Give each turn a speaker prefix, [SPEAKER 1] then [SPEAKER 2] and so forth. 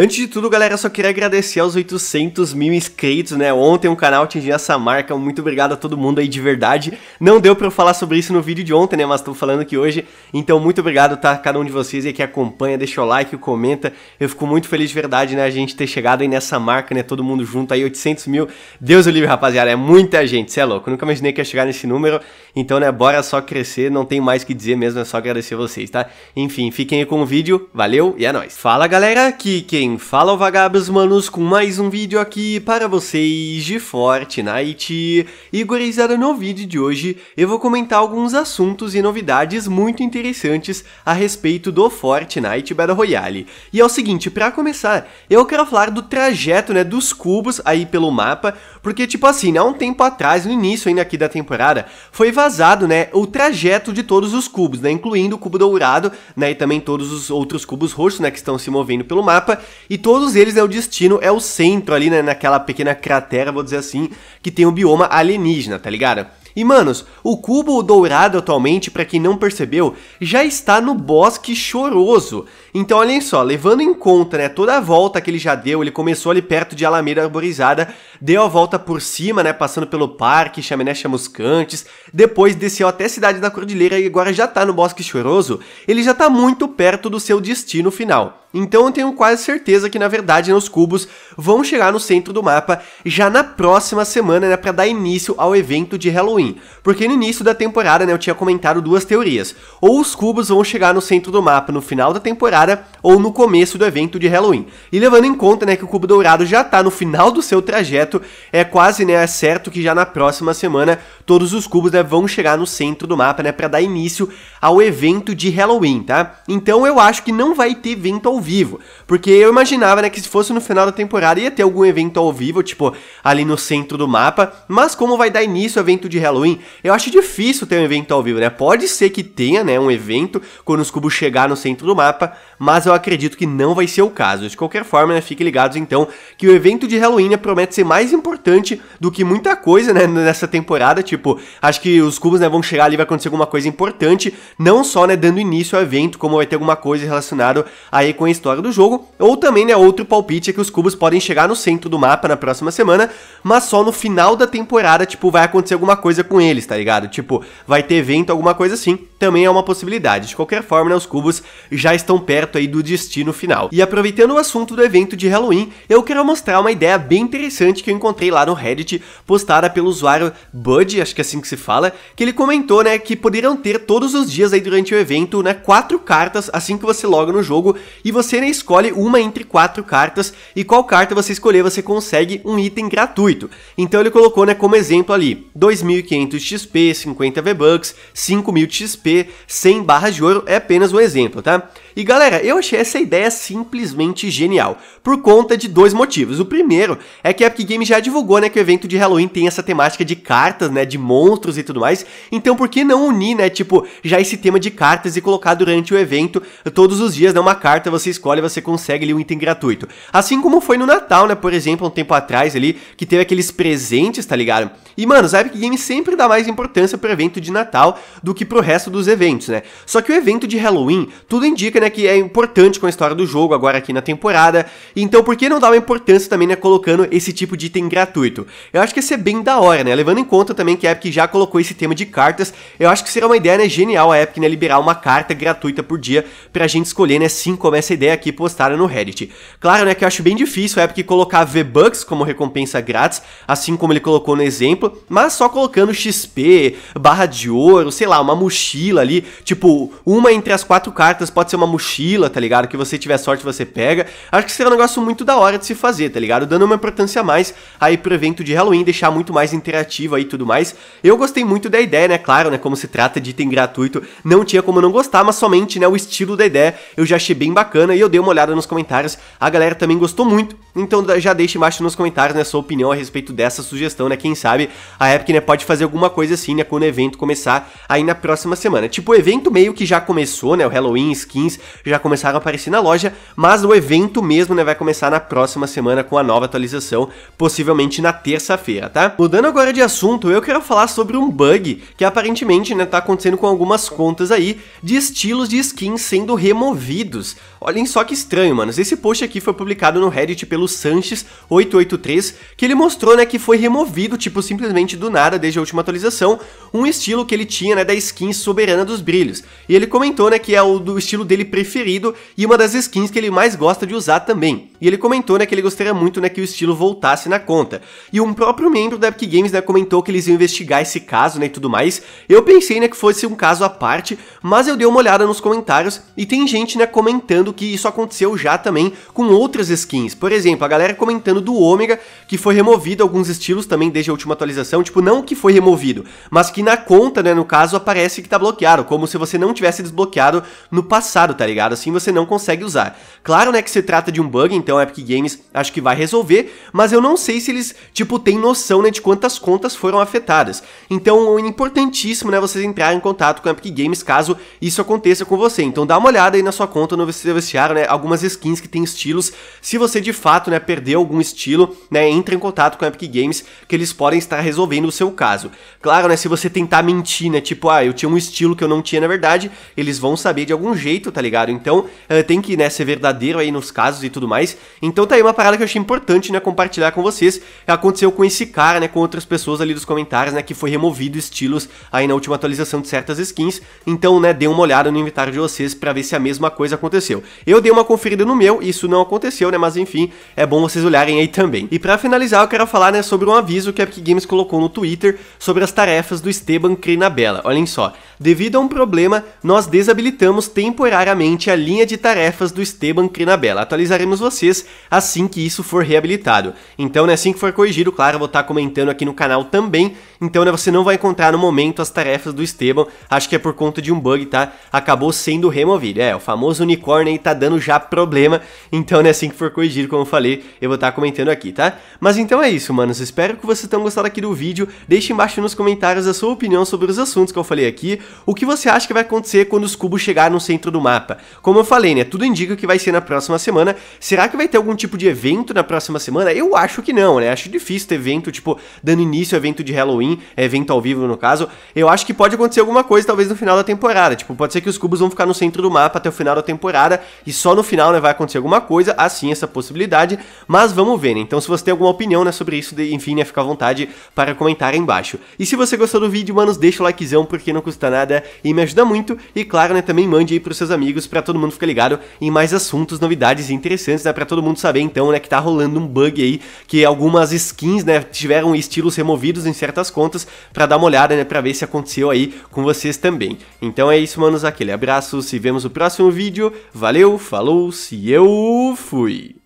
[SPEAKER 1] Antes de tudo, galera, só queria agradecer aos 800 mil inscritos, né? Ontem o um canal atingiu essa marca, muito obrigado a todo mundo aí de verdade. Não deu para eu falar sobre isso no vídeo de ontem, né? Mas tô falando aqui hoje. Então, muito obrigado, tá? Cada um de vocês aí que acompanha, deixa o like, comenta. Eu fico muito feliz de verdade, né? A gente ter chegado aí nessa marca, né? Todo mundo junto aí, 800 mil. Deus o livre, rapaziada, é muita gente, cê é louco. Eu nunca imaginei que ia chegar nesse número. Então, né, bora só crescer, não tem mais o que dizer mesmo, é só agradecer vocês, tá? Enfim, fiquem aí com o vídeo, valeu e é nóis. Fala, galera, aqui quem quem fala vagabos manos com mais um vídeo aqui para vocês de Fortnite. E gurizada, no vídeo de hoje eu vou comentar alguns assuntos e novidades muito interessantes a respeito do Fortnite Battle Royale. E é o seguinte, para começar, eu quero falar do trajeto, né, dos cubos aí pelo mapa, porque tipo assim, há né, um tempo atrás, no início ainda aqui da temporada, foi vazado, né, o trajeto de todos os cubos, né, incluindo o cubo dourado, né, e também todos os outros cubos roxos, né, que estão se movendo pelo mapa, e todos eles é o destino, é o centro ali, né, naquela pequena cratera, vou dizer assim, que tem o bioma alienígena, tá ligado? E manos, o cubo dourado atualmente, para quem não percebeu, já está no bosque choroso. Então olhem só, levando em conta né, toda a volta que ele já deu, ele começou ali perto de Alameda Arborizada, deu a volta por cima, né, passando pelo parque, chaminé chamuscantes, depois desceu até Cidade da Cordilheira e agora já está no bosque choroso, ele já está muito perto do seu destino final. Então eu tenho quase certeza que na verdade os cubos vão chegar no centro do mapa já na próxima semana, né, para dar início ao evento de Halloween. Porque no início da temporada, né, eu tinha comentado duas teorias. Ou os cubos vão chegar no centro do mapa no final da temporada ou no começo do evento de Halloween. E levando em conta, né, que o cubo dourado já tá no final do seu trajeto, é quase, né, é certo que já na próxima semana todos os cubos né, vão chegar no centro do mapa, né, para dar início ao evento de Halloween, tá? Então eu acho que não vai ter vento. ao ao vivo. Porque eu imaginava, né, que se fosse no final da temporada ia ter algum evento ao vivo, tipo, ali no centro do mapa. Mas como vai dar início o evento de Halloween, eu acho difícil ter um evento ao vivo, né? Pode ser que tenha, né, um evento quando os cubos chegar no centro do mapa, mas eu acredito que não vai ser o caso. De qualquer forma, né, fiquem ligados então que o evento de Halloween né, promete ser mais importante do que muita coisa né, nessa temporada. Tipo, acho que os cubos né, vão chegar ali vai acontecer alguma coisa importante, não só né, dando início ao evento, como vai ter alguma coisa relacionada aí com a história do jogo, ou também né, outro palpite é que os cubos podem chegar no centro do mapa na próxima semana, mas só no final da temporada, tipo, vai acontecer alguma coisa com eles, tá ligado? Tipo, vai ter evento, alguma coisa assim, também é uma possibilidade. De qualquer forma, né, os cubos já estão perto aí do destino final. E aproveitando o assunto do evento de Halloween, eu quero mostrar uma ideia bem interessante que eu encontrei lá no Reddit, postada pelo usuário Bud, acho que é assim que se fala, que ele comentou, né, que poderiam ter todos os dias aí durante o evento, né, quatro cartas assim que você loga no jogo e você né, escolhe uma entre quatro cartas e qual carta você escolher você consegue um item gratuito. Então ele colocou, né, como exemplo ali, 2.500 XP, 50 V-Bucks, 5.000 XP, 100 barras de ouro, é apenas um exemplo, tá? E galera, eu achei essa ideia simplesmente genial, por conta de dois motivos. O primeiro é que a Epic Games já divulgou, né, que o evento de Halloween tem essa temática de cartas, né, de monstros e tudo mais. Então por que não unir, né, tipo, já esse tema de cartas e colocar durante o evento todos os dias, né, uma carta você escolhe, você consegue ali um item gratuito. Assim como foi no Natal, né, por exemplo, um tempo atrás ali, que teve aqueles presentes, tá ligado? E mano, a Epic Games sempre dá mais importância pro evento de Natal do que pro resto dos eventos, né? Só que o evento de Halloween, tudo indica, né, né, que é importante com a história do jogo agora aqui na temporada. Então por que não dar uma importância também, né, colocando esse tipo de item gratuito? Eu acho que ia ser bem da hora, né, levando em conta também que a Epic já colocou esse tema de cartas, eu acho que seria uma ideia, né, genial a Epic, né, liberar uma carta gratuita por dia pra gente escolher, né, sim, como essa ideia aqui postada no Reddit. Claro, né, que eu acho bem difícil a Epic colocar V-Bucks como recompensa grátis, assim como ele colocou no exemplo, mas só colocando XP, barra de ouro, sei lá, uma mochila ali, tipo, uma entre as quatro cartas pode ser uma mochila mochila, tá ligado? Que você tiver sorte, você pega. Acho que seria é um negócio muito da hora de se fazer, tá ligado? Dando uma importância a mais aí pro evento de Halloween, deixar muito mais interativo aí e tudo mais. Eu gostei muito da ideia, né? Claro, né? Como se trata de item gratuito, não tinha como não gostar, mas somente, né? O estilo da ideia eu já achei bem bacana e eu dei uma olhada nos comentários. A galera também gostou muito. Então já deixe embaixo nos comentários né, sua opinião a respeito dessa sugestão, né? Quem sabe a Epic né, pode fazer alguma coisa assim, né? Quando o evento começar aí na próxima semana. Tipo, o evento meio que já começou, né? O Halloween, skins já começaram a aparecer na loja, mas o evento mesmo né, vai começar na próxima semana com a nova atualização, possivelmente na terça-feira, tá? Mudando agora de assunto, eu quero falar sobre um bug que aparentemente né, tá acontecendo com algumas contas aí de estilos de skins sendo removidos. Olhem só que estranho, mano. Esse post aqui foi publicado no Reddit pelo Sanches 883, que ele mostrou, né, que foi removido, tipo, simplesmente do nada desde a última atualização, um estilo que ele tinha, né, da skin Soberana dos Brilhos. E ele comentou, né, que é o do estilo dele preferido e uma das skins que ele mais gosta de usar também. E ele comentou, né, que ele gostaria muito, né, que o estilo voltasse na conta. E um próprio membro da Epic Games, né, comentou que eles iam investigar esse caso, né, e tudo mais. Eu pensei, né, que fosse um caso à parte, mas eu dei uma olhada nos comentários e tem gente, né, comentando que isso aconteceu já também com outras skins. Por exemplo, exemplo, a galera comentando do Ômega, que foi removido alguns estilos também desde a última atualização, tipo, não que foi removido, mas que na conta, né, no caso, aparece que tá bloqueado, como se você não tivesse desbloqueado no passado, tá ligado? Assim você não consegue usar. Claro, né, que se trata de um bug, então a Epic Games acho que vai resolver, mas eu não sei se eles, tipo, têm noção, né, de quantas contas foram afetadas. Então, é importantíssimo, né, vocês entrarem em contato com a Epic Games caso isso aconteça com você. Então, dá uma olhada aí na sua conta no vestiário, né, algumas skins que tem estilos, se você de fato fato né, perdeu algum estilo, né, entre em contato com a Epic Games que eles podem estar resolvendo o seu caso. Claro, né, se você tentar mentir, né, tipo, ah, eu tinha um estilo que eu não tinha na verdade, eles vão saber de algum jeito, tá ligado? Então, uh, tem que, né, ser verdadeiro aí nos casos e tudo mais. Então tá aí uma parada que eu achei importante, né, compartilhar com vocês. Aconteceu com esse cara, né, com outras pessoas ali dos comentários, né, que foi removido estilos aí na última atualização de certas skins. Então, né, dê uma olhada no inventário de vocês para ver se a mesma coisa aconteceu. Eu dei uma conferida no meu, isso não aconteceu, né, mas enfim, é bom vocês olharem aí também. E para finalizar, eu quero falar né, sobre um aviso que a Epic Games colocou no Twitter sobre as tarefas do Esteban Creinabella. Olhem só, devido a um problema, nós desabilitamos temporariamente a linha de tarefas do Esteban Creinabella. Atualizaremos vocês assim que isso for reabilitado. Então, né, assim que for corrigido, claro, eu vou estar tá comentando aqui no canal também. Então, né, você não vai encontrar no momento as tarefas do Esteban. Acho que é por conta de um bug, tá? Acabou sendo removido. É, o famoso unicórnio aí tá dando já problema. Então, né, assim que for corrigido, como eu falei, eu vou estar tá comentando aqui, tá? Mas então é isso, manos. Espero que vocês tenham gostado aqui do vídeo. Deixe embaixo nos comentários a sua opinião sobre os assuntos que eu falei aqui. O que você acha que vai acontecer quando os cubos chegarem no centro do mapa? Como eu falei, né? Tudo indica que vai ser na próxima semana. Será que vai ter algum tipo de evento na próxima semana? Eu acho que não, né? Acho difícil ter evento, tipo, dando início ao evento de Halloween, é, evento ao vivo no caso. Eu acho que pode acontecer alguma coisa, talvez no final da temporada. Tipo, pode ser que os cubos vão ficar no centro do mapa até o final da temporada e só no final né, vai acontecer alguma coisa, assim essa possibilidade. Mas vamos ver, né? Então se você tem alguma opinião né, sobre isso, enfim, né, fica à vontade para comentar aí embaixo. E se você gostou do vídeo, manos, deixa o likezão porque não custa nada e me ajuda muito. E claro, né, também mande aí pros seus amigos para todo mundo ficar ligado em mais assuntos, novidades interessantes, né, para todo mundo saber então, né, que tá rolando um bug aí, que algumas skins, né, tiveram estilos removidos em certas contas para dar uma olhada, né, para ver se aconteceu aí com vocês também. Então é isso, manos, aquele abraço, se vemos no próximo vídeo. Valeu, falou, se eu fui.